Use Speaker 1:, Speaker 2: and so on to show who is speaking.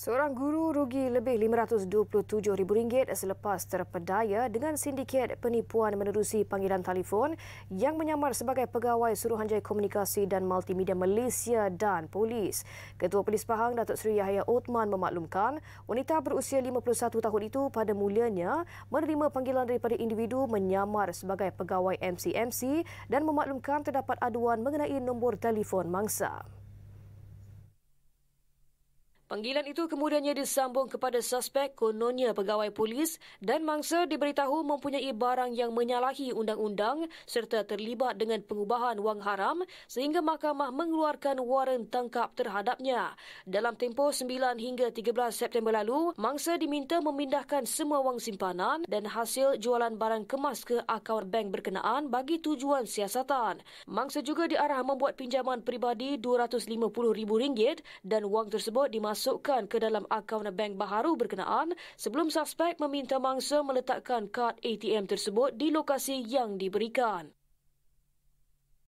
Speaker 1: Seorang guru rugi lebih rm ringgit selepas terpedaya dengan sindiket penipuan menerusi panggilan telefon yang menyamar sebagai pegawai Suruhanjaya Komunikasi dan Multimedia Malaysia dan Polis. Ketua Polis Pahang, Datuk Seri Yahya Othman memaklumkan wanita berusia 51 tahun itu pada mulianya menerima panggilan daripada individu menyamar sebagai pegawai MCMC dan memaklumkan terdapat aduan mengenai nombor telefon mangsa. Panggilan itu kemudiannya disambung kepada suspek kononnya pegawai polis dan mangsa diberitahu mempunyai barang yang menyalahi undang-undang serta terlibat dengan pengubahan wang haram sehingga mahkamah mengeluarkan waran tangkap terhadapnya. Dalam tempoh 9 hingga 13 September lalu, mangsa diminta memindahkan semua wang simpanan dan hasil jualan barang kemas ke akaun bank berkenaan bagi tujuan siasatan. Mangsa juga diarah membuat pinjaman peribadi RM250,000 dan wang tersebut dimasukkan dimasukkan ke dalam akaun bank baharu berkenaan sebelum suspek meminta mangsa meletakkan kad ATM tersebut di lokasi yang diberikan.